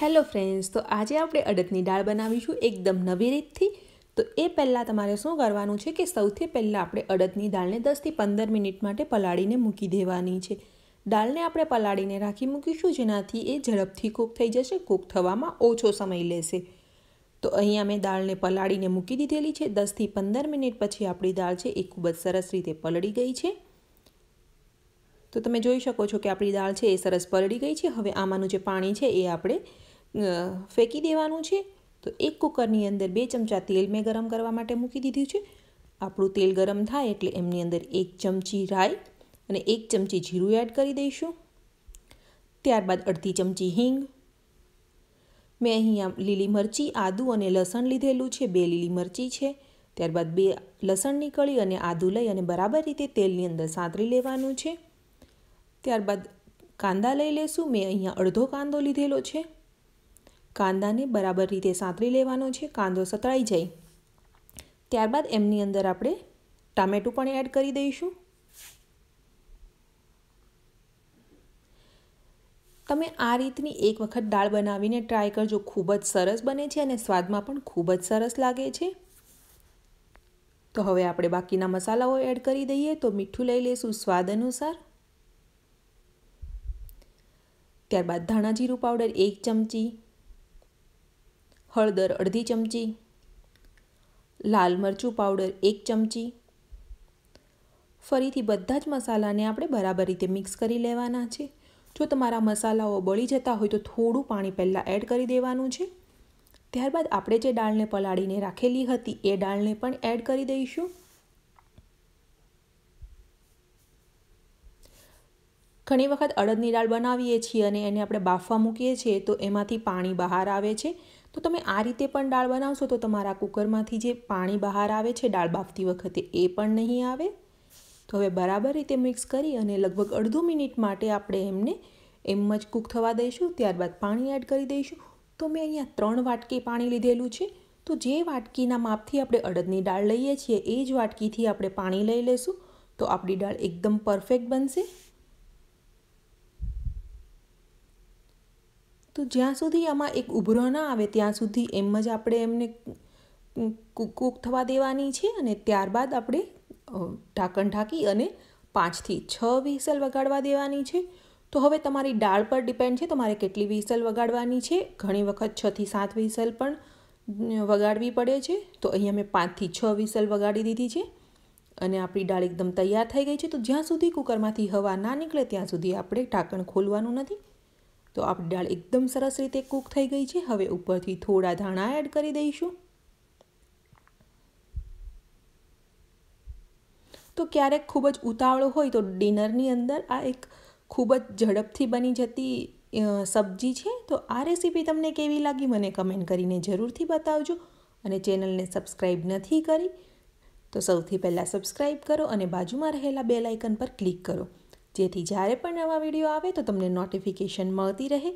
hello friends તો આજે આપણે અડદની દાળ બનાવીશું એકદમ નવી રીતથી તો એ પહેલાં તમારે શું કરવાનું છે કે સૌથી પહેલાં આપણે અડદની દાળને દસથી પંદર મિનિટ માટે પલાળીને મૂકી દેવાની છે દાળને આપણે પલાળીને રાખી મૂકીશું જેનાથી એ ઝડપથી કૂક થઈ જશે કૂક થવામાં ઓછો સમય લેશે તો અહીંયા મેં દાળને પલાળીને મૂકી દીધેલી છે દસથી પંદર મિનિટ પછી આપણી દાળ છે એ ખૂબ જ સરસ રીતે પલળી ગઈ છે તો તમે જોઈ શકો છો કે આપણી દાળ છે એ સરસ પલળી ગઈ છે હવે આમાંનું જે પાણી છે એ આપણે ફેંકી દેવાનું છે તો એક કુકરની અંદર બે ચમચા તેલ મેં ગરમ કરવા માટે મૂકી દીધું છે આપણું તેલ ગરમ થાય એટલે એમની અંદર એક ચમચી રાઈ અને એક ચમચી જીરું એડ કરી દઈશું ત્યારબાદ અડધી ચમચી હિંગ મેં અહીંયા લીલી મરચી આદું અને લસણ લીધેલું છે બે લીલી મરચી છે ત્યારબાદ બે લસણની કળી અને આદું લઈ અને બરાબર રીતે તેલની અંદર સાંતરી લેવાનું છે ત્યારબાદ કાંદા લઈ લેશું મેં અહીંયા અડધો કાંદો લીધેલો છે કાંદાને બરાબર રીતે સાંતળી લેવાનો છે કાંદો સતળાઈ જાય ત્યારબાદ એમની અંદર આપણે ટામેટું પણ એડ કરી દઈશું તમે આ રીતની એક વખત દાળ બનાવીને ટ્રાય કરજો ખૂબ જ સરસ બને છે અને સ્વાદમાં પણ ખૂબ જ સરસ લાગે છે તો હવે આપણે બાકીના મસાલાઓ એડ કરી દઈએ તો મીઠું લઈ લઈશું સ્વાદ અનુસાર ત્યારબાદ ધાણા જીરું પાવડર એક ચમચી હળદર અડધી ચમચી લાલ મરચું પાવડર એક ચમચી ફરીથી બધા જ મસાલાને આપણે બરાબર રીતે મિક્સ કરી લેવાના છે જો તમારા મસાલાઓ બળી જતા હોય તો થોડું પાણી પહેલાં એડ કરી દેવાનું છે ત્યારબાદ આપણે જે દાળને પલાળીને રાખેલી હતી એ દાળને પણ એડ કરી દઈશું ઘણી વખત અડદની દાળ બનાવીએ છીએ અને એને આપણે બાફવા મૂકીએ છીએ તો એમાંથી પાણી બહાર આવે છે તો તમે આ રીતે પણ દાળ બનાવશો તો તમારા કુકરમાંથી જે પાણી બહાર આવે છે દાળ બાફતી વખતે એ પણ નહીં આવે તો હવે બરાબર રીતે મિક્સ કરી અને લગભગ અડધો મિનિટ માટે આપણે એમને એમ જ કૂક થવા દઈશું ત્યારબાદ પાણી એડ કરી દઈશું તો મેં અહીંયા ત્રણ વાટકી પાણી લીધેલું છે તો જે વાટકીના માપથી આપણે અડદની દાળ લઈએ છીએ એ જ વાટકીથી આપણે પાણી લઈ લઈશું તો આપણી દાળ એકદમ પરફેક્ટ બનશે તો જ્યાં સુધી આમાં એક ઉભરો ના આવે ત્યાં સુધી એમ જ આપણે એમને કૂક થવા દેવાની છે અને ત્યારબાદ આપણે ઢાંકણ ઢાંકી અને પાંચથી છ વિસલ વગાડવા દેવાની છે તો હવે તમારી ડાળ પર ડિપેન્ડ છે તમારે કેટલી વિસલ વગાડવાની છે ઘણી વખત છથી સાત વિસલ પણ વગાડવી પડે છે તો અહીંયા મેં પાંચથી છ વિસલ વગાડી દીધી છે અને આપણી ડાળ એકદમ તૈયાર થઈ ગઈ છે તો જ્યાં સુધી કુકરમાંથી હવા ના નીકળે ત્યાં સુધી આપણે ઢાંકણ ખોલવાનું નથી તો આપણી દાળ એકદમ સરસ રીતે કૂક થઈ ગઈ છે હવે ઉપરથી થોડા ધાણા એડ કરી દઈશું તો ક્યારેક ખૂબ જ ઉતાવળો હોય તો ડિનરની અંદર આ એક ખૂબ જ ઝડપથી બની જતી સબ્જી છે તો આ રેસીપી તમને કેવી લાગી મને કમેન્ટ કરીને જરૂરથી બતાવજો અને ચેનલને સબસ્ક્રાઈબ નથી કરી તો સૌથી પહેલાં સબસ્ક્રાઈબ કરો અને બાજુમાં રહેલા બેલ આઇકન પર ક્લિક કરો જેથી જ્યારે પણ નવા વિડીયો આવે તો તમને નોટિફિકેશન મળતી રહે